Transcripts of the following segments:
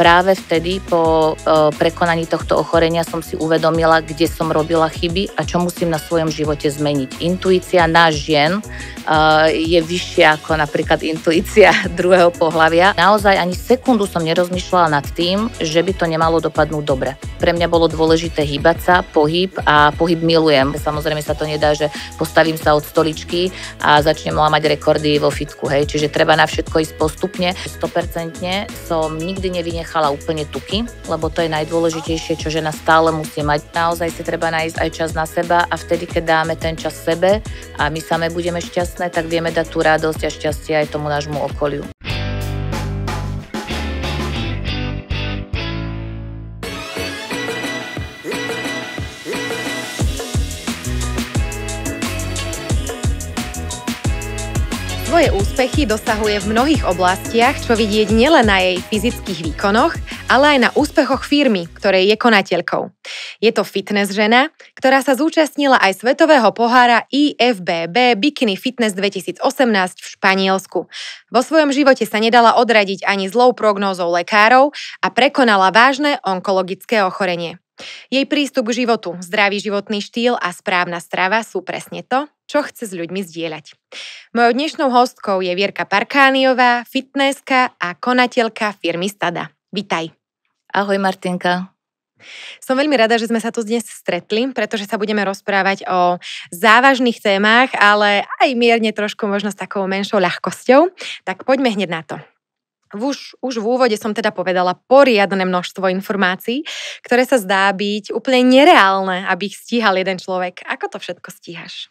práve vtedy po e, prekonaní tohto ochorenia som si uvedomila, kde som robila chyby a čo musím na svojom živote zmeniť. Intuícia nás žien e, je vyššia ako napríklad intuícia druhého pohľavia. Naozaj ani sekundu som nerozmýšľala nad tým, že by to nemalo dopadnúť dobre. Pre mňa bolo dôležité hýbať sa, pohyb a pohyb milujem. Samozrejme sa to nedá, že postavím sa od stoličky a začnem lamať rekordy vo fitku. Hej. Čiže treba na všetko ísť postupne. 100% som nikdy nevynechala nechala úplne tuky, lebo to je najdôležitejšie, čo žena stále musí mať. Naozaj si treba nájsť aj čas na seba a vtedy, keď dáme ten čas sebe a my same budeme šťastné, tak vieme dať tú radosť a šťastie aj tomu nášmu okoliu. Svoje úspechy dosahuje v mnohých oblastiach, čo vidieť nielen na jej fyzických výkonoch, ale aj na úspechoch firmy, ktorej je konateľkou. Je to fitness žena, ktorá sa zúčastnila aj Svetového pohára IFBB Bikini Fitness 2018 v Španielsku. Vo svojom živote sa nedala odradiť ani zlou prognózou lekárov a prekonala vážne onkologické ochorenie. Jej prístup k životu, zdravý životný štýl a správna strava sú presne to, čo chce s ľuďmi zdieľať. Mojou dnešnou hostkou je Vierka Parkániová, fitnesska a konateľka firmy Stada. Vitaj. Ahoj Martinka. Som veľmi rada, že sme sa tu dnes stretli, pretože sa budeme rozprávať o závažných témach, ale aj mierne trošku možno s takou menšou ľahkosťou. Tak poďme hneď na to. Už, už v úvode som teda povedala poriadne množstvo informácií, ktoré sa zdá byť úplne nereálne, aby ich stíhal jeden človek. Ako to všetko stíhaš?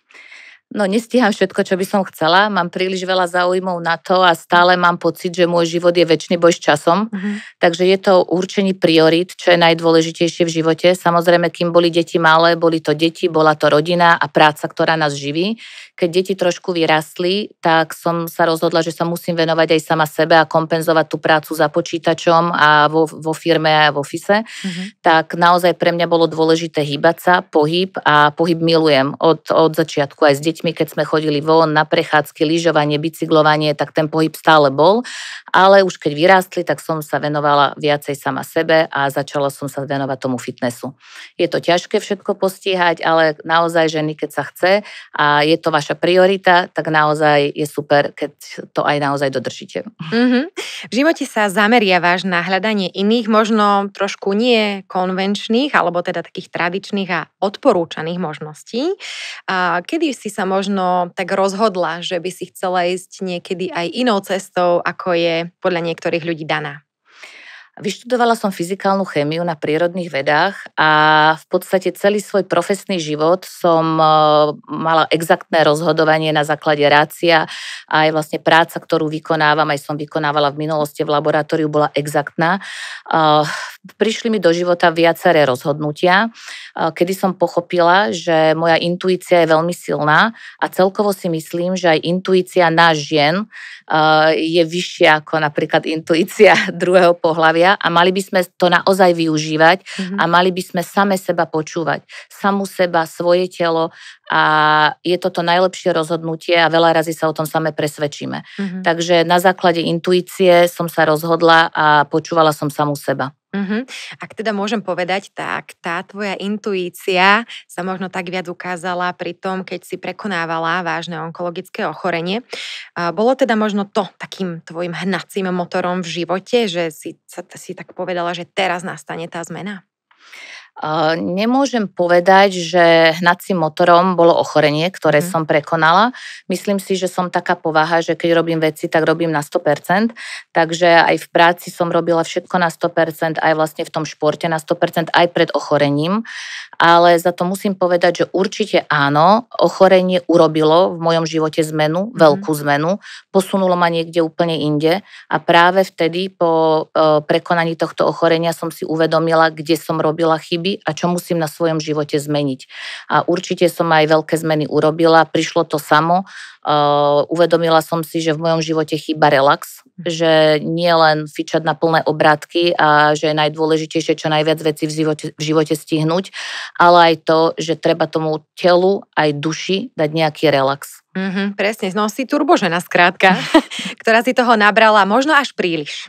no nestíham všetko, čo by som chcela, mám príliš veľa záujmov na to a stále mám pocit, že môj život je väčší boj s časom. Uh-huh. Takže je to určený priorit, čo je najdôležitejšie v živote. Samozrejme, kým boli deti malé, boli to deti, bola to rodina a práca, ktorá nás živí. Keď deti trošku vyrastli, tak som sa rozhodla, že sa musím venovať aj sama sebe a kompenzovať tú prácu za počítačom a vo, vo firme a v ofise. Uh-huh. Tak naozaj pre mňa bolo dôležité hýbať sa, pohyb a pohyb milujem od, od začiatku aj s deti deťmi, keď sme chodili von na prechádzky, lyžovanie, bicyklovanie, tak ten pohyb stále bol, ale už keď vyrástli, tak som sa venovala viacej sama sebe a začala som sa venovať tomu fitnessu. Je to ťažké všetko postíhať, ale naozaj ženy, keď sa chce a je to vaša priorita, tak naozaj je super, keď to aj naozaj dodržíte. Mm-hmm. V živote sa zameriavaš na hľadanie iných, možno trošku nie konvenčných, alebo teda takých tradičných a odporúčaných možností. Kedy si sa možno tak rozhodla, že by si chcela ísť niekedy aj inou cestou, ako je podľa niektorých ľudí daná? Vyštudovala som fyzikálnu chémiu na prírodných vedách a v podstate celý svoj profesný život som e, mala exaktné rozhodovanie na základe rácia a aj vlastne práca, ktorú vykonávam, aj som vykonávala v minulosti v laboratóriu, bola exaktná. E, prišli mi do života viaceré rozhodnutia, e, kedy som pochopila, že moja intuícia je veľmi silná a celkovo si myslím, že aj intuícia nás žien je vyššia ako napríklad intuícia druhého pohľavia a mali by sme to naozaj využívať mm-hmm. a mali by sme same seba počúvať. Samu seba, svoje telo a je to to najlepšie rozhodnutie a veľa razy sa o tom same presvedčíme. Mm-hmm. Takže na základe intuície som sa rozhodla a počúvala som samu seba. Uh-huh. Ak teda môžem povedať, tak tá tvoja intuícia sa možno tak viac ukázala pri tom, keď si prekonávala vážne onkologické ochorenie. Bolo teda možno to takým tvojim hnacím motorom v živote, že si, si tak povedala, že teraz nastane tá zmena? Nemôžem povedať, že hnacím motorom bolo ochorenie, ktoré mm. som prekonala. Myslím si, že som taká povaha, že keď robím veci, tak robím na 100%. Takže aj v práci som robila všetko na 100%, aj vlastne v tom športe na 100%, aj pred ochorením ale za to musím povedať, že určite áno, ochorenie urobilo v mojom živote zmenu, mhm. veľkú mm. zmenu, posunulo ma niekde úplne inde a práve vtedy po e, prekonaní tohto ochorenia som si uvedomila, kde som robila chyby a čo musím na svojom živote zmeniť. A určite som aj veľké zmeny urobila, prišlo to samo, e, uvedomila som si, že v mojom živote chýba relax, že nie len fičať na plné obrátky a že je najdôležitejšie čo najviac veci v živote, v živote stihnúť, ale aj to, že treba tomu telu aj duši dať nejaký relax. Mm-hmm, presne, no si turbožena skrátka, ktorá si toho nabrala možno až príliš.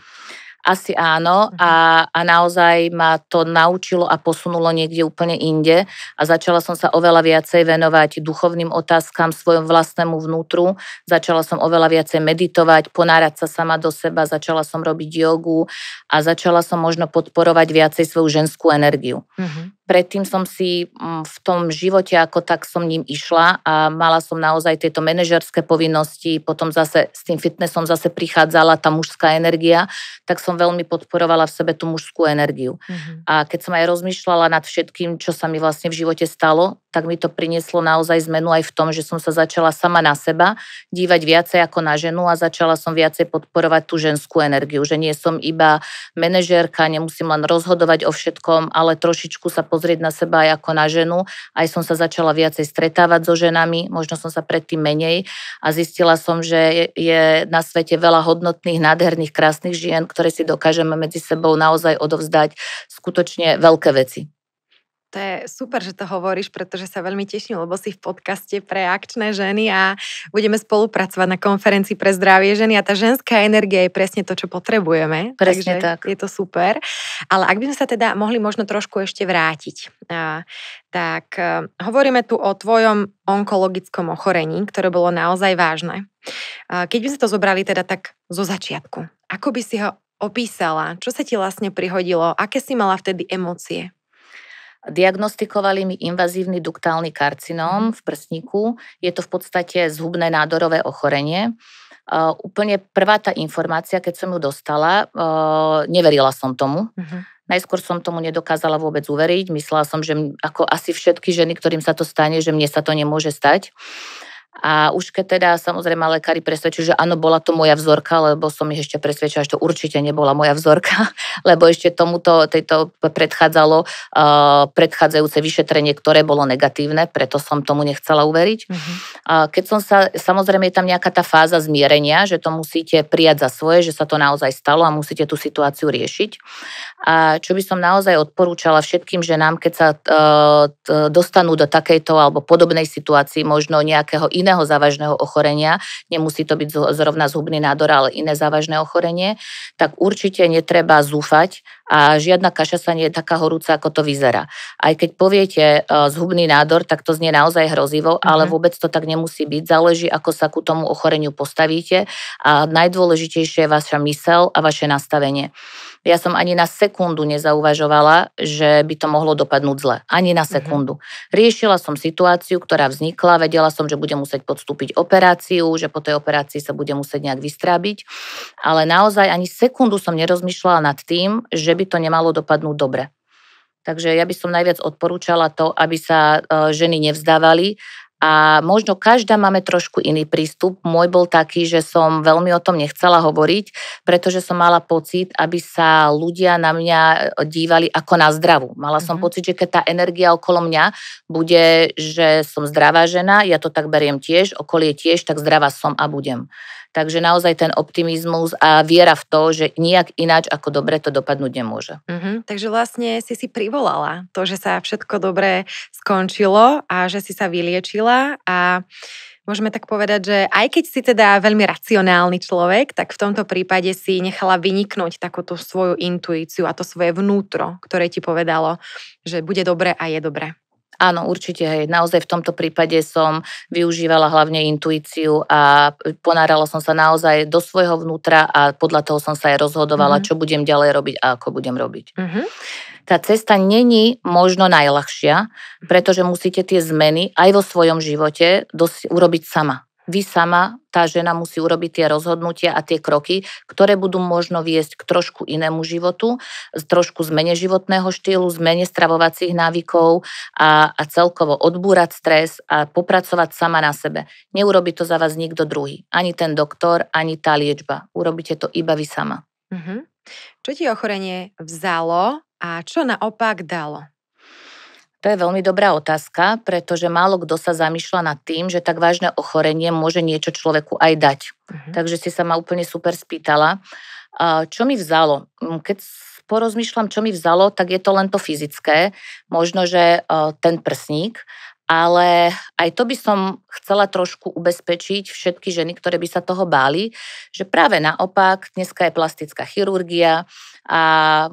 Asi áno a, mhm. a naozaj ma to naučilo a posunulo niekde úplne inde a začala som sa oveľa viacej venovať duchovným otázkam svojom vlastnému vnútru, začala som oveľa viacej meditovať, ponárať sa sama do seba, začala som robiť jogu a začala som možno podporovať viacej svoju ženskú energiu. Mm-hmm predtým som si mm, v tom živote ako tak som ním išla a mala som naozaj tieto manažerské povinnosti, potom zase s tým fitnessom zase prichádzala tá mužská energia, tak som veľmi podporovala v sebe tú mužskú energiu. Mm-hmm. A keď som aj rozmýšľala nad všetkým, čo sa mi vlastne v živote stalo, tak mi to prinieslo naozaj zmenu aj v tom, že som sa začala sama na seba dívať viacej ako na ženu a začala som viacej podporovať tú ženskú energiu, že nie som iba manažérka, nemusím len rozhodovať o všetkom, ale trošičku sa poz- pozrieť na seba aj ako na ženu. Aj som sa začala viacej stretávať so ženami, možno som sa predtým menej a zistila som, že je na svete veľa hodnotných, nádherných, krásnych žien, ktoré si dokážeme medzi sebou naozaj odovzdať skutočne veľké veci. To je super, že to hovoríš, pretože sa veľmi teším, lebo si v podcaste pre akčné ženy a budeme spolupracovať na konferencii pre zdravie ženy a tá ženská energia je presne to, čo potrebujeme. Presne tak. Je to super. Ale ak by sme sa teda mohli možno trošku ešte vrátiť, tak e, hovoríme tu o tvojom onkologickom ochorení, ktoré bolo naozaj vážne. Keď by sme to zobrali teda tak zo začiatku, ako by si ho opísala? Čo sa ti vlastne prihodilo? Aké si mala vtedy emócie? Diagnostikovali mi invazívny duktálny karcinóm v prsníku. Je to v podstate zhubné nádorové ochorenie. E, úplne prvá tá informácia, keď som ju dostala, e, neverila som tomu. Uh-huh. Najskôr som tomu nedokázala vôbec uveriť. Myslela som, že ako asi všetky ženy, ktorým sa to stane, že mne sa to nemôže stať. Uh, a už keď teda samozrejme lekári presvedčujú, že áno, bola to moja vzorka, lebo som ich ešte presvedčila, že to určite nebola moja vzorka, lebo ešte tomuto, tejto predchádzalo uh, predchádzajúce vyšetrenie, ktoré bolo negatívne, preto som tomu nechcela uveriť. Mm-hmm. Uh, keď som sa, samozrejme je tam nejaká tá fáza zmierenia, že to musíte prijať za svoje, že sa to naozaj stalo a musíte tú situáciu riešiť. A čo by som naozaj odporúčala všetkým ženám, keď sa uh, dostanú do takejto alebo podobnej situácii, možno nejakého iného iného závažného ochorenia, nemusí to byť zrovna zhubný nádor, ale iné závažné ochorenie, tak určite netreba zúfať a žiadna kaša sa nie je taká horúca, ako to vyzerá. Aj keď poviete e, zhubný nádor, tak to znie naozaj hrozivo, mhm. ale vôbec to tak nemusí byť. Záleží, ako sa ku tomu ochoreniu postavíte a najdôležitejšie je vaša mysel a vaše nastavenie. Ja som ani na sekundu nezauvažovala, že by to mohlo dopadnúť zle. Ani na mhm. sekundu. Mm-hmm. Riešila som situáciu, ktorá vznikla, vedela som, že budem musieť podstúpiť operáciu, že po tej operácii sa bude musieť nejak vystrábiť, ale naozaj ani sekundu som nerozmýšľala nad tým, že by to nemalo dopadnúť dobre. Takže ja by som najviac odporúčala to, aby sa e, ženy nevzdávali a možno každá máme trošku iný prístup. Môj bol taký, že som veľmi o tom nechcela hovoriť, pretože som mala pocit, aby sa ľudia na mňa e, dívali ako na zdravú. Mala som mm-hmm. pocit, že keď tá energia okolo mňa bude, že som zdravá žena, ja to tak beriem tiež, okolie tiež, tak zdravá som a budem. Takže naozaj ten optimizmus a viera v to, že nijak ináč ako dobre to dopadnúť nemôže. Mm-hmm. Takže vlastne si si privolala to, že sa všetko dobre skončilo a že si sa vyliečila zažila a môžeme tak povedať, že aj keď si teda veľmi racionálny človek, tak v tomto prípade si nechala vyniknúť takúto svoju intuíciu a to svoje vnútro, ktoré ti povedalo, že bude dobre a je dobre. Áno, určite. Hej. Naozaj v tomto prípade som využívala hlavne intuíciu a ponárala som sa naozaj do svojho vnútra a podľa toho som sa aj rozhodovala, mm-hmm. čo budem ďalej robiť a ako budem robiť. Mm-hmm tá cesta není možno najľahšia, pretože musíte tie zmeny aj vo svojom živote dosi- urobiť sama. Vy sama, tá žena musí urobiť tie rozhodnutia a tie kroky, ktoré budú možno viesť k trošku inému životu, trošku zmene životného štýlu, zmene stravovacích návykov a, a celkovo odbúrať stres a popracovať sama na sebe. Neurobi to za vás nikto druhý, ani ten doktor, ani tá liečba. Urobíte to iba vy sama. Mm-hmm. Čo ti ochorenie vzalo a čo naopak dalo? To je veľmi dobrá otázka, pretože málo kto sa zamýšľa nad tým, že tak vážne ochorenie môže niečo človeku aj dať. Uh-huh. Takže si sa ma úplne super spýtala. Čo mi vzalo? Mm, keď porozmýšľam, čo mi vzalo, tak je to len to fyzické, možno, že e, ten prsník, ale aj to by som chcela trošku ubezpečiť všetky ženy, ktoré by sa toho báli, že práve naopak, dneska je plastická chirurgia a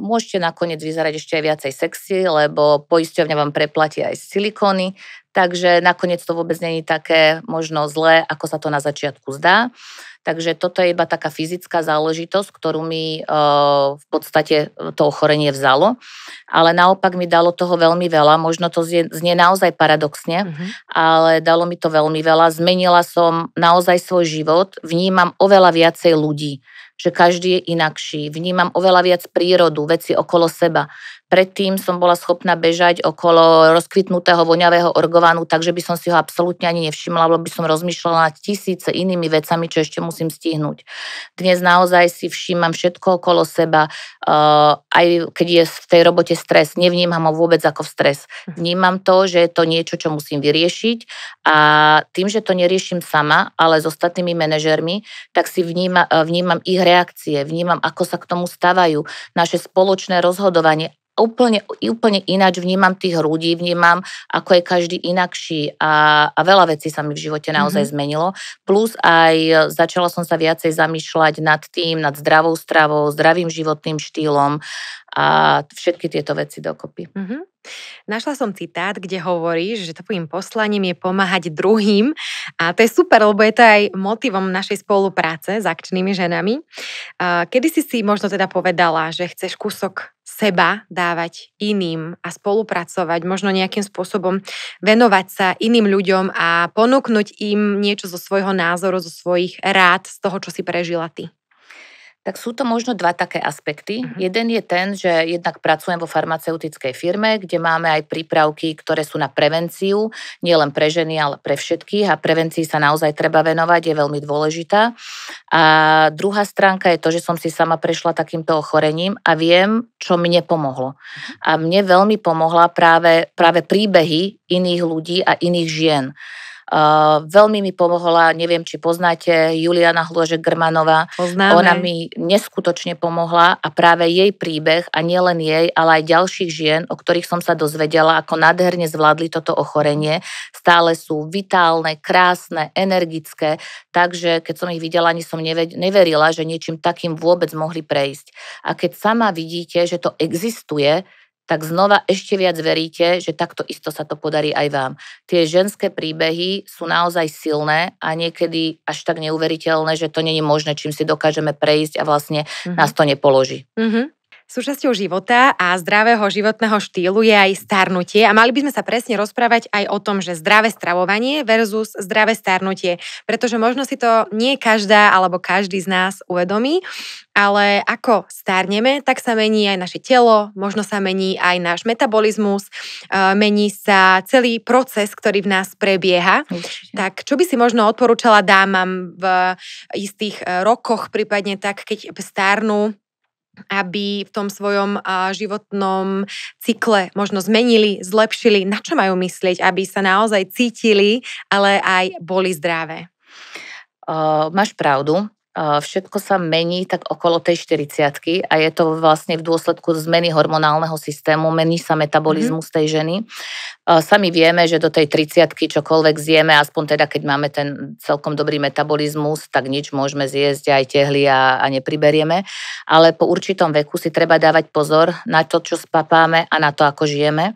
môžete nakoniec vyzerať ešte aj viacej sexy, lebo poisťovňa vám preplatí aj silikóny, takže nakoniec to vôbec není také možno zlé, ako sa to na začiatku zdá. Takže toto je iba taká fyzická záležitosť, ktorú mi e, v podstate eh, to ochorenie vzalo. Ale naopak mi dalo toho veľmi veľa. Možno to znie, znie naozaj paradoxne, mm-hmm. ale dalo mi to veľmi veľmi veľa, zmenila som naozaj svoj život, vnímam oveľa viacej ľudí že každý je inakší. Vnímam oveľa viac prírodu, veci okolo seba. Predtým som bola schopná bežať okolo rozkvitnutého voňavého orgovanu, takže by som si ho absolútne ani nevšimla, lebo by som rozmýšľala nad tisíce inými vecami, čo ešte musím stihnúť. Dnes naozaj si všímam všetko okolo seba, eh, aj keď je v tej robote stres. Nevnímam ho vôbec ako v stres. Mhm. Vnímam to, že je to niečo, čo musím vyriešiť a tým, že to neriešim sama, ale s ostatnými manažermi, tak si vníma, eh, vnímam ich reakcie, vnímam, ako sa k tomu stavajú, naše spoločné rozhodovanie. Úplne, úplne ináč vnímam tých ľudí, vnímam, ako je každý inakší a, a veľa vecí sa mi v živote naozaj mm-hmm. zmenilo. Plus aj e, začala som sa viacej zamýšľať nad tým, nad zdravou stravou, zdravým životným štýlom a všetky tieto veci dokopy. Mm-hmm. Našla som citát, kde hovoríš, že tvojim poslaním je pomáhať druhým a to je super, lebo je to aj motivom našej spolupráce s akčnými ženami. Kedy si si možno teda povedala, že chceš kúsok seba dávať iným a spolupracovať, možno nejakým spôsobom venovať sa iným ľuďom a ponúknuť im niečo zo svojho názoru, zo svojich rád, z toho, čo si prežila ty? tak sú to možno dva také aspekty. Uh-huh. Jeden je ten, že jednak pracujem vo farmaceutickej firme, kde máme aj prípravky, ktoré sú na prevenciu, nielen pre ženy, ale pre všetkých a prevencii sa naozaj treba venovať, je veľmi dôležitá. A druhá stránka je to, že som si sama prešla takýmto ochorením a viem, čo mne huh mhm. A mne veľmi pomohla práve, práve príbehy iných ľudí a iných žien. Ehm, veľmi mi pomohla, neviem, či poznáte, Juliana Hložek Grmanová. Poznáme. Ona mi neskutočne pomohla a práve jej príbeh, a nielen jej, ale aj ďalších žien, o ktorých som sa dozvedela, ako nádherne zvládli toto ochorenie, stále sú vitálne, krásne, energické, takže keď som ich videla, ani som neverila, že niečím takým vôbec mohli prejsť. A keď sama vidíte, že to existuje, tak znova ešte viac veríte, že takto isto sa to podarí aj vám. Tie ženské príbehy sú naozaj silné a niekedy až tak neuveriteľné, že to není možné, čím si dokážeme prejsť a vlastne mm-hmm. nás to nepoloží. Mm-hmm. Súčasťou života a zdravého životného štýlu je aj starnutie a mali by sme sa presne rozprávať aj o tom, že zdravé stravovanie versus zdravé starnutie, pretože možno si to nie každá alebo každý z nás uvedomí, ale ako starneme, tak sa mení aj naše telo, možno sa mení aj náš metabolizmus, e, mení sa celý proces, ktorý v nás prebieha. Určite. Tak čo by si možno odporúčala dámam v istých e, rokoch, prípadne tak, keď starnú, aby v tom svojom životnom cykle možno zmenili, zlepšili, na čo majú myslieť, aby sa naozaj cítili, ale aj boli zdravé. Uh, máš pravdu všetko sa mení tak okolo tej 40 a je to vlastne v dôsledku zmeny hormonálneho systému, mení sa metabolizmus mm. tej ženy. Sami vieme, že do tej 30 čokoľvek zjeme, aspoň teda keď máme ten celkom dobrý metabolizmus, tak nič môžeme zjesť aj tehly a, a nepriberieme. Ale po určitom veku si treba dávať pozor na to, čo spapáme a na to, ako žijeme.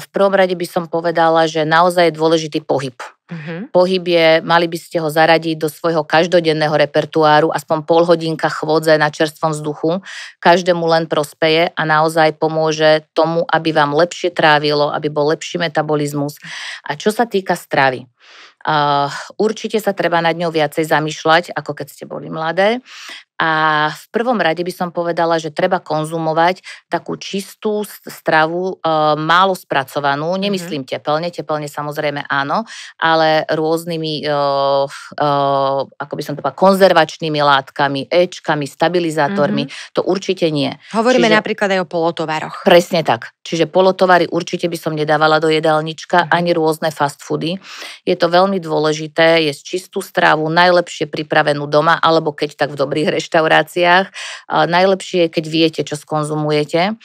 V prvom rade by som povedala, že naozaj je dôležitý pohyb Mm-hmm. Pohyb je, mali by ste ho zaradiť do svojho každodenného repertuáru aspoň pol hodinka chôdze na čerstvom vzduchu. Každému len prospeje a naozaj pomôže tomu, aby vám lepšie trávilo, aby bol lepší metabolizmus. A čo sa týka stravy, Uh, určite sa treba nad ňou viacej zamýšľať, ako keď ste boli mladé. A v prvom rade by som povedala, že treba konzumovať takú čistú stravu, e, málo spracovanú, mhm. nemyslím mm-hmm. tepelne, tepelne samozrejme áno, ale rôznymi, e, e, ako by som to povedala, konzervačnými látkami, ečkami, stabilizátormi, mm-hmm. to určite nie. Hovoríme Čiže, napríklad aj o polotovaroch. Presne tak. Čiže polotovary určite by som nedávala do jedálnička, mm-hmm. ani rôzne fast foody. Je to veľmi dôležité, je čistú stravu, najlepšie pripravenú doma, alebo keď tak v dobrých reštauráciách. Najlepšie je, keď viete, čo skonzumujete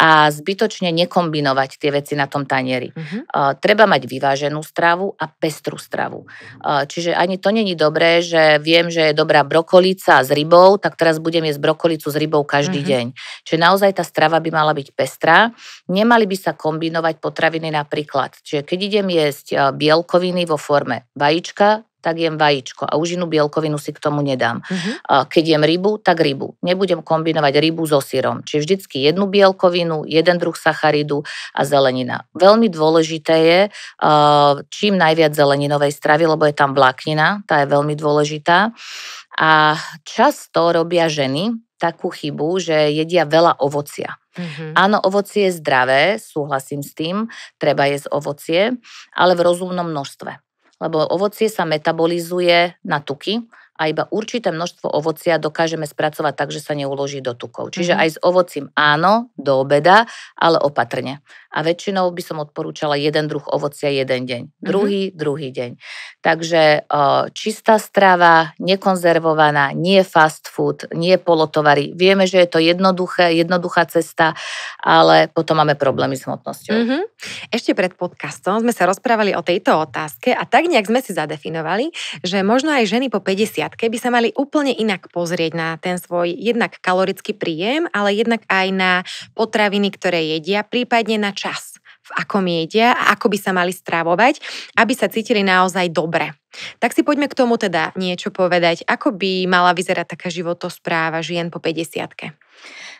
a zbytočne nekombinovať tie veci na tom tanieri. Uh-huh. Treba mať vyváženú stravu a pestrú stravu. Čiže ani to není dobré, že viem, že je dobrá brokolica s rybou, tak teraz budem jesť brokolicu s rybou každý uh-huh. deň. Čiže naozaj tá strava by mala byť pestrá. Nemali by sa kombinovať potraviny napríklad. Čiže keď idem jesť bielkoviny vo forme vajíčka, tak jem vajíčko a už inú bielkovinu si k tomu nedám. Uh-huh. Keď jem rybu, tak rybu. Nebudem kombinovať rybu so syrom. Čiže vždycky jednu bielkovinu, jeden druh sacharidu a zelenina. Veľmi dôležité je čím najviac zeleninovej stravy, lebo je tam vláknina, tá je veľmi dôležitá. A často robia ženy takú chybu, že jedia veľa ovocia. Mm-hmm. Áno, ovocie je zdravé, súhlasím s tým, treba jesť ovocie, ale v rozumnom množstve lebo ovocie sa metabolizuje na tuky a iba určité množstvo ovocia dokážeme spracovať tak, že sa neuloží do tukov. Čiže mm-hmm. aj s ovocím áno, do obeda, ale opatrne. A väčšinou by som odporúčala jeden druh ovocia jeden deň, mhm. druhý, mm-hmm. druhý deň. Takže čistá strava, nekonzervovaná, nie fast food, nie polotovary. Vieme, že je to jednoduché, jednoduchá cesta, ale potom máme problémy s hmotnosťou. Mm-hmm. Ešte pred podcastom sme sa rozprávali o tejto otázke a tak nejak sme si zadefinovali, že možno aj ženy po 50 prehliadke by sa mali úplne inak pozrieť na ten svoj jednak kalorický príjem, ale jednak aj na potraviny, ktoré jedia, prípadne na čas v akom jedia a ako by sa mali strávovať, aby sa cítili naozaj dobre. Tak si poďme k tomu teda niečo povedať, ako by mala vyzerať taká životospráva žien po 50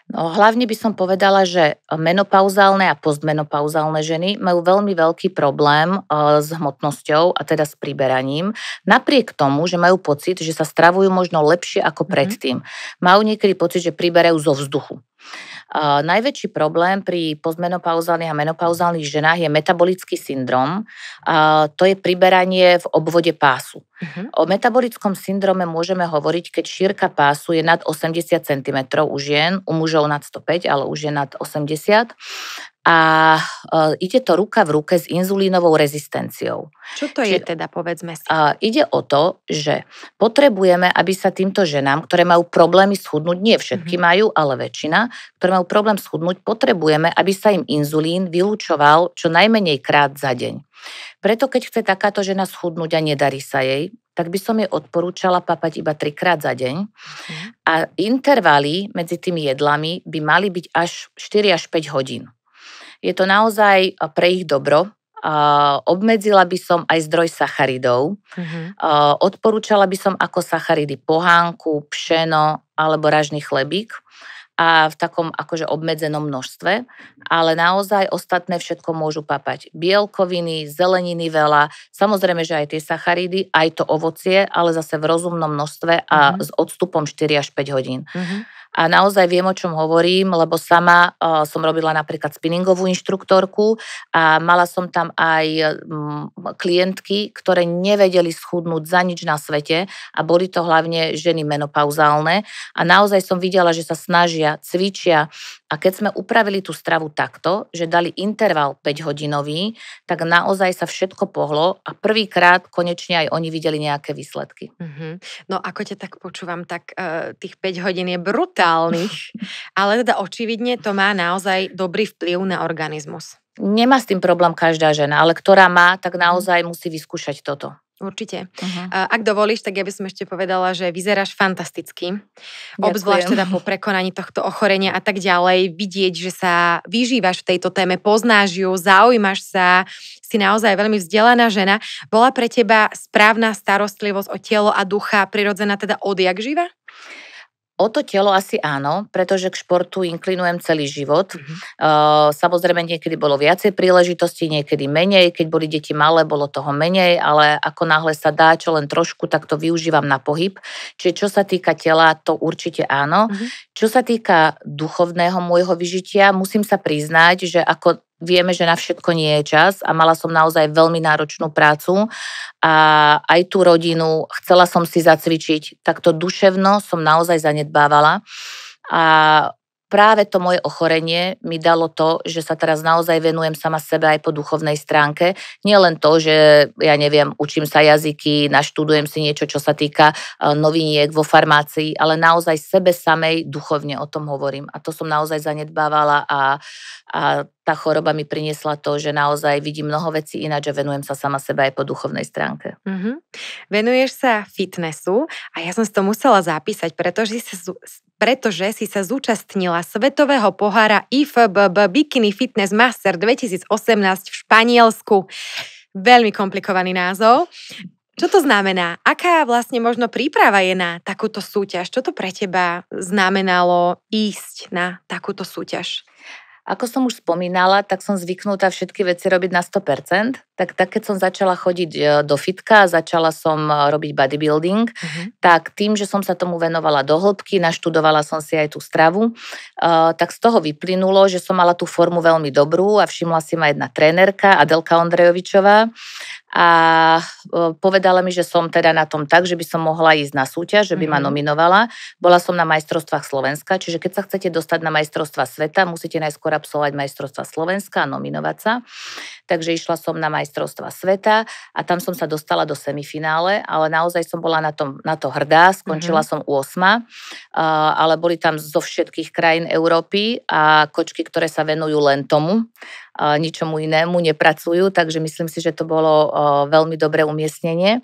No, hlavne by som povedala, že menopauzálne a postmenopauzálne ženy majú veľmi veľký problém eh, s hmotnosťou a teda s priberaním, napriek tomu, že majú pocit, že sa stravujú možno lepšie ako mhm. predtým. Majú niekedy pocit, že priberajú zo vzduchu. Najväčší problém pri postmenopauzálnych a menopauzálnych ženách je metabolický syndrom. To je priberanie v obvode pásu. Uh-huh. O metabolickom syndrome môžeme hovoriť, keď šírka pásu je nad 80 cm u žien, u mužov nad 105, ale už je nad 80 a e, ide to ruka v ruke s inzulínovou rezistenciou. Čo to Čiže, je teda, povedzme si? Ide o to, že potrebujeme, aby sa týmto ženám, ktoré majú problémy schudnúť, nie všetky mm-hmm. majú, ale väčšina, ktoré majú problém schudnúť, potrebujeme, aby sa im inzulín vylúčoval čo najmenej krát za deň. Preto keď chce takáto žena schudnúť a nedarí sa jej, tak by som jej odporúčala papať iba trikrát za deň. Mhm. A intervaly medzi tými jedlami by mali byť až 4 až 5 hodín. Je to naozaj pre ich dobro, obmedzila by som aj zdroj sacharidov. Mm-hmm. Odporúčala by som ako sacharidy pohánku, pšeno alebo ražný chlebík a v takom akože obmedzenom množstve, ale naozaj ostatné všetko môžu papať. Bielkoviny, zeleniny veľa, samozrejme, že aj tie sacharidy, aj to ovocie, ale zase v rozumnom množstve a mm-hmm. s odstupom 4 až 5 hodín. Mm-hmm a naozaj viem, o čom hovorím, lebo sama eh, som robila napríklad spinningovú inštruktorku a mala som tam aj mm, klientky, ktoré nevedeli schudnúť za nič na svete a boli to hlavne ženy menopauzálne a naozaj som videla, že sa snažia, cvičia a keď sme upravili tú stravu takto, že dali interval 5 hodinový, tak naozaj sa všetko pohlo a prvýkrát konečne aj oni videli nejaké výsledky. Mm-hmm. No ako ťa tak počúvam, tak uh, tých 5 hodín je brutálne brutálnych, ale teda očividne to má naozaj dobrý vplyv na organizmus. Nemá s tým problém každá žena, ale ktorá má, tak mhm. naozaj musí vyskúšať toto. Určite. Uh-huh. Ak dovolíš, tak ja by som ešte povedala, že vyzeráš fantasticky. Ďakujem. Obzvlášť teda po prekonaní tohto ochorenia a tak ďalej. Vidieť, že sa vyžívaš v tejto téme, poznáš ju, zaujímaš sa, si naozaj veľmi vzdelaná žena. Bola pre teba správna starostlivosť o telo a ducha prirodzená teda odjak živa? O to telo asi áno, pretože k športu inklinujem celý život. Mm-hmm. Uh, samozrejme, niekedy bolo viacej príležitostí, niekedy menej. Keď boli deti malé, bolo toho menej, ale ako náhle sa dá čo len trošku, tak to využívam na pohyb. Čiže čo sa týka tela, to určite áno. Mm-hmm. Čo sa týka duchovného môjho vyžitia, musím sa priznať, že ako vieme, že na všetko nie je čas a mala som naozaj veľmi náročnú prácu a aj tú rodinu, chcela som si zacvičiť, tak to duševno som naozaj zanedbávala a práve to moje ochorenie mi dalo to, že sa teraz naozaj venujem sama sebe aj po duchovnej stránke. Nie len to, že ja neviem, učím sa jazyky, naštudujem si niečo, čo sa týka e, noviniek vo farmácii, ale naozaj sebe samej duchovne o tom hovorím. A to som naozaj zanedbávala a, a tá choroba mi priniesla to, že naozaj vidím mnoho vecí ináč a venujem sa sama seba aj po duchovnej stránke. Mm-hmm. Venuješ sa fitnessu a ja som si to musela zapísať, pretože si sa, pretože si sa zúčastnila Svetového pohára IFBB Bikini Fitness Master 2018 v Španielsku. Veľmi komplikovaný názov. Čo to znamená? Aká vlastne možno príprava je na takúto súťaž? Čo to pre teba znamenalo ísť na takúto súťaž? Ako som už spomínala, tak som zvyknutá všetky veci robiť na 100%, tak, tak keď som začala chodiť e, do fitka, začala som e, robiť bodybuilding, uh-huh. tak tým, že som sa tomu venovala do hĺbky, naštudovala som si aj tú stravu, uh, tak z toho vyplynulo, že som mala tú formu veľmi dobrú a všimla si ma jedna trénerka, Adelka Ondrejovičová, a povedala mi, že som teda na tom tak, že by som mohla ísť na súťaž, že by ma mhm. nominovala. Bola som na majstrovstvách Slovenska, čiže keď sa chcete dostať na majstrovstva sveta, musíte najskôr absolvovať majstrovstva Slovenska a nominovať sa. Takže išla som na majstrovstvá majstrovstva sveta a tam som sa dostala do semifinále, ale naozaj som bola na, tom, na to hrdá, skončila mm-hmm. som osma. ale boli tam zo všetkých krajín Európy a kočky, ktoré sa venujú len tomu, ničomu inému, nepracujú, takže myslím si, že to bolo veľmi dobré umiestnenie.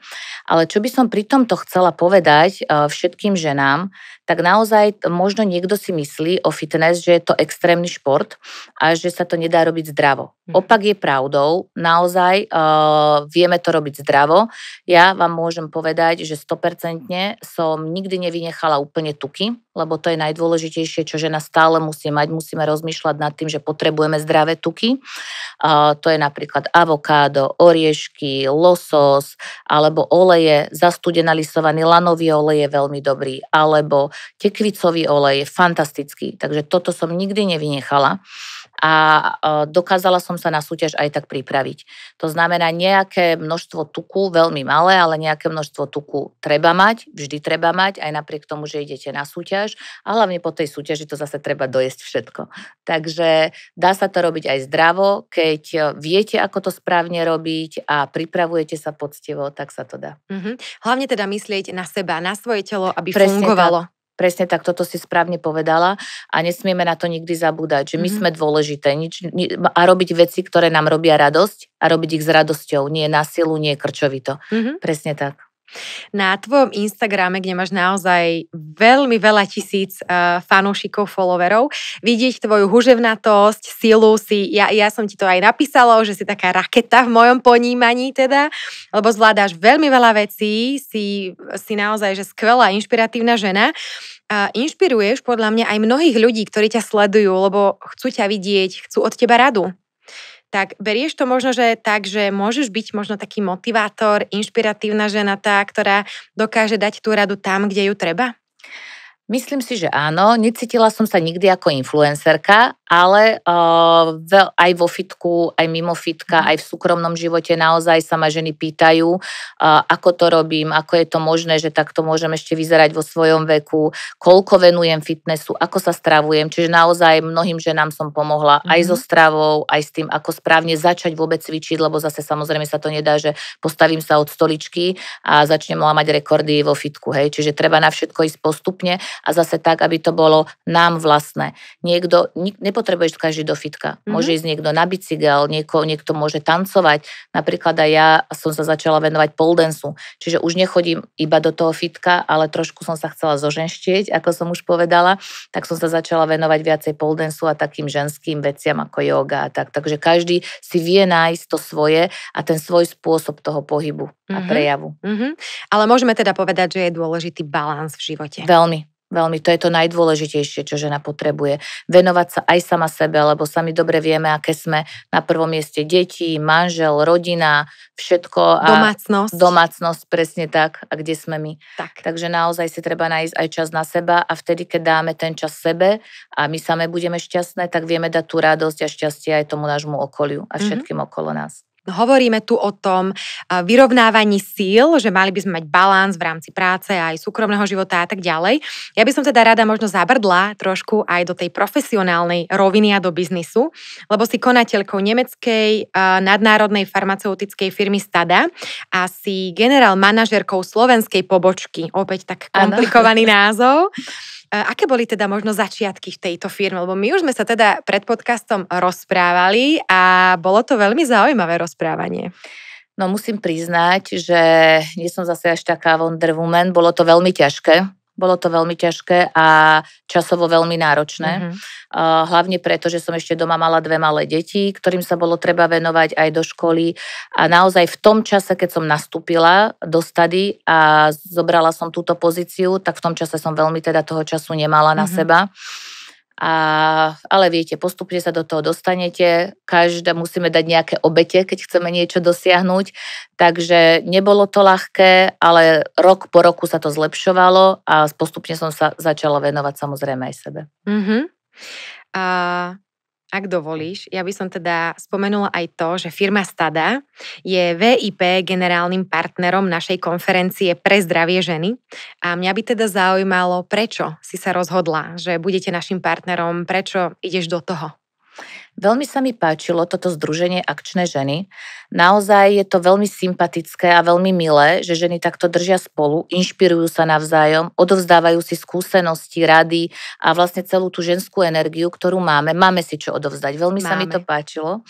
Ale čo by som pri tomto chcela povedať e, všetkým ženám, tak naozaj možno niekto si myslí o fitness, že je to extrémny šport a že sa to nedá robiť zdravo. Mhm. Opak je pravdou, naozaj uh, vieme to robiť zdravo. Ja vám môžem povedať, že 100% som nikdy nevynechala úplne tuky, lebo to je najdôležitejšie, čo žena stále musí mať. Musíme rozmýšľať nad tým, že potrebujeme zdravé tuky. Uh, to je napríklad avokádo, oriešky, losos alebo oleje, zastudená lisovaný lanový olej je veľmi dobrý, alebo tekvicový olej je fantastický, takže toto som nikdy nevynechala a e, dokázala som sa na súťaž aj tak pripraviť. To znamená, nejaké množstvo tuku, veľmi malé, ale nejaké množstvo tuku treba mať, vždy treba mať, aj napriek tomu, že idete na súťaž a hlavne po tej súťaži to zase treba dojesť všetko. Takže dá sa to robiť aj zdravo, keď viete, ako to správne robiť a pripravujete sa poctivo, tak sa to dá. Mm-hmm. Hlavne teda myslieť na seba, na svoje telo, aby Presne fungovalo. Tak. Presne tak, toto si správne povedala a nesmieme na to nikdy zabúdať, že my mm-hmm. sme dôležité nič, a robiť veci, ktoré nám robia radosť a robiť ich s radosťou, nie na silu, nie krčovito. Mm-hmm. Presne tak. Na tvojom Instagrame, kde máš naozaj veľmi veľa tisíc uh, fanúšikov, followerov, vidieť tvoju huževnatosť, silu si, ja, ja som ti to aj napísala, že si taká raketa v mojom ponímaní teda, lebo zvládáš veľmi veľa vecí, si, si naozaj že skvelá, inšpiratívna žena inšpiruješ podľa mňa aj mnohých ľudí, ktorí ťa sledujú, lebo chcú ťa vidieť, chcú od teba radu tak berieš to možno, že tak, že môžeš byť možno taký motivátor, inšpiratívna žena tá, ktorá dokáže dať tú radu tam, kde ju treba? Myslím si, že áno. Necítila som sa nikdy ako influencerka, ale uh, aj vo fitku, aj mimo fitka, mhm. aj v súkromnom živote naozaj sa ma ženy pýtajú, uh, ako to robím, ako je to možné, že takto môžem ešte vyzerať vo svojom veku, koľko venujem fitnessu, ako sa stravujem. Čiže naozaj mnohým ženám som pomohla mm-hmm. aj so mhm. stravou, aj s tým, ako správne začať vôbec cvičiť, lebo zase samozrejme sa to nedá, že postavím sa od stoličky a začnem lámať rekordy vo fitku. Hej. Čiže treba na všetko ísť postupne a zase tak, aby to bolo nám vlastné. Niekto, nik, nepotrebuješ každý do fitka. Mm-hmm. Môže ísť niekto na bicykel, nieko, niekto môže tancovať. Napríklad aj ja som sa začala venovať poldensu, čiže už nechodím iba do toho fitka, ale trošku som sa chcela zoženštieť, ako som už povedala, tak som sa začala venovať viacej poldensu a takým ženským veciam ako yoga a tak. Takže každý si vie nájsť to svoje a ten svoj spôsob toho pohybu mm-hmm. a mhm. prejavu. Mm-hmm. Ale môžeme teda povedať, že je dôležitý balans v živote. Veľmi, Veľmi to je to najdôležitejšie, čo žena potrebuje. Venovať sa aj sama sebe, lebo sami dobre vieme, aké sme na prvom mieste deti, manžel, rodina, všetko. A domácnosť. Domácnosť, presne tak, a kde sme my. Tak. Takže naozaj si treba nájsť aj čas na seba a vtedy, keď dáme ten čas sebe a my same budeme šťastné, tak vieme dať tú radosť a šťastie aj tomu nášmu okoliu a mhm. všetkým mm-hmm. okolo nás. Hovoríme tu o tom vyrovnávaní síl, že mali by sme mať balans v rámci práce aj súkromného života a tak ďalej. Ja by som teda rada možno zabrdla trošku aj do tej profesionálnej roviny a do biznisu, lebo si konateľkou nemeckej nadnárodnej farmaceutickej firmy Stada a si generál manažerkou slovenskej pobočky. Opäť tak komplikovaný ano. názov. Aké boli teda možno začiatky v tejto firme? Lebo my už sme sa teda pred podcastom rozprávali a bolo to veľmi zaujímavé rozprávanie. No musím priznať, že nie som zase až taká Wonder Woman, bolo to veľmi ťažké bolo to veľmi ťažké a časovo veľmi náročné. Mm-hmm. Hlavne preto, že som ešte doma mala dve malé deti, ktorým sa bolo treba venovať aj do školy. A naozaj v tom čase, keď som nastúpila do stady a zobrala som túto pozíciu, tak v tom čase som veľmi teda toho času nemala mm-hmm. na seba. A, ale viete, postupne sa do toho dostanete, každá musíme dať nejaké obete, keď chceme niečo dosiahnuť, takže nebolo to ľahké, ale rok po roku sa to zlepšovalo a postupne som sa začala venovať samozrejme aj sebe. Mm-hmm. A ak dovolíš, ja by som teda spomenula aj to, že firma Stada je VIP generálnym partnerom našej konferencie pre zdravie ženy a mňa by teda zaujímalo, prečo si sa rozhodla, že budete našim partnerom, prečo ideš do toho. Veľmi sa mi páčilo toto združenie Akčné ženy. Naozaj je to veľmi sympatické a veľmi milé, že ženy takto držia spolu, inšpirujú sa navzájom, odovzdávajú si skúsenosti, rady a vlastne celú tú ženskú energiu, ktorú máme. Máme si čo odovzdať. Veľmi máme. sa mi to páčilo.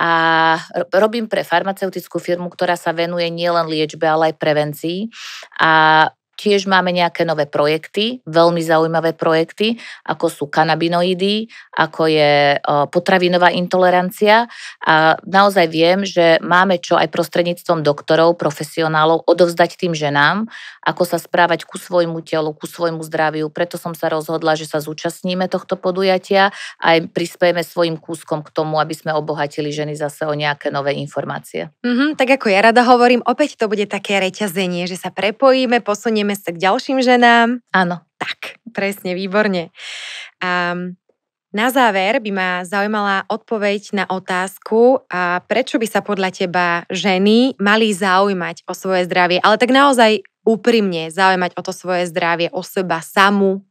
A robím pre farmaceutickú firmu, ktorá sa venuje nielen liečbe, ale aj prevencii. A Tiež máme nejaké nové projekty, veľmi zaujímavé projekty, ako sú kanabinoidy, ako je potravinová intolerancia a naozaj viem, že máme čo aj prostredníctvom doktorov, profesionálov odovzdať tým ženám, ako sa správať ku svojmu telu, ku svojmu zdraviu. Preto som sa rozhodla, že sa zúčastníme tohto podujatia a aj prispieme svojim kúskom k tomu, aby sme obohatili ženy zase o nejaké nové informácie. Mm-hmm, tak ako ja rada hovorím, opäť to bude také reťazenie, že sa prepojíme, posunieme dostaneme sa k ďalším ženám. Áno. Tak, presne, výborne. Um, na záver by ma zaujímala odpoveď na otázku, a prečo by sa podľa teba ženy mali zaujímať o svoje zdravie, ale tak naozaj úprimne zaujímať o to svoje zdravie, o seba samu,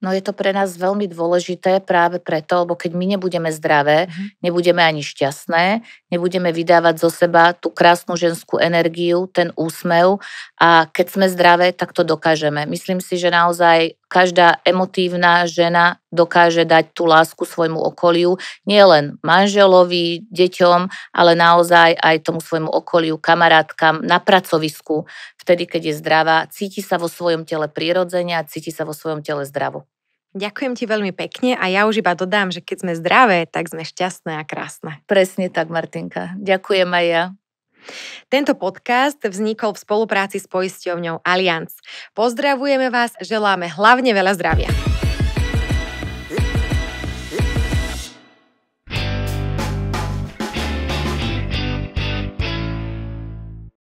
No je to pre nás veľmi dôležité práve preto, lebo keď my nebudeme zdravé, mhm. nebudeme ani šťastné, nebudeme vydávať zo seba tú krásnu ženskú energiu, ten úsmev a keď sme zdravé, tak to dokážeme. Myslím si, že naozaj každá emotívna žena dokáže dať tú lásku svojmu okoliu, nielen manželovi, deťom, ale naozaj aj tomu svojmu okoliu, kamarátkam, na pracovisku, vtedy, keď je zdravá, cíti sa vo svojom tele prirodzene a cíti sa vo svojom tele zdravo. Ďakujem ti veľmi pekne a ja už iba dodám, že keď sme zdravé, tak sme šťastné a krásne. Presne tak, Martinka. Ďakujem aj ja. Tento podcast vznikol v spolupráci s poisťovňou Allianz. Pozdravujeme vás, želáme hlavne veľa zdravia.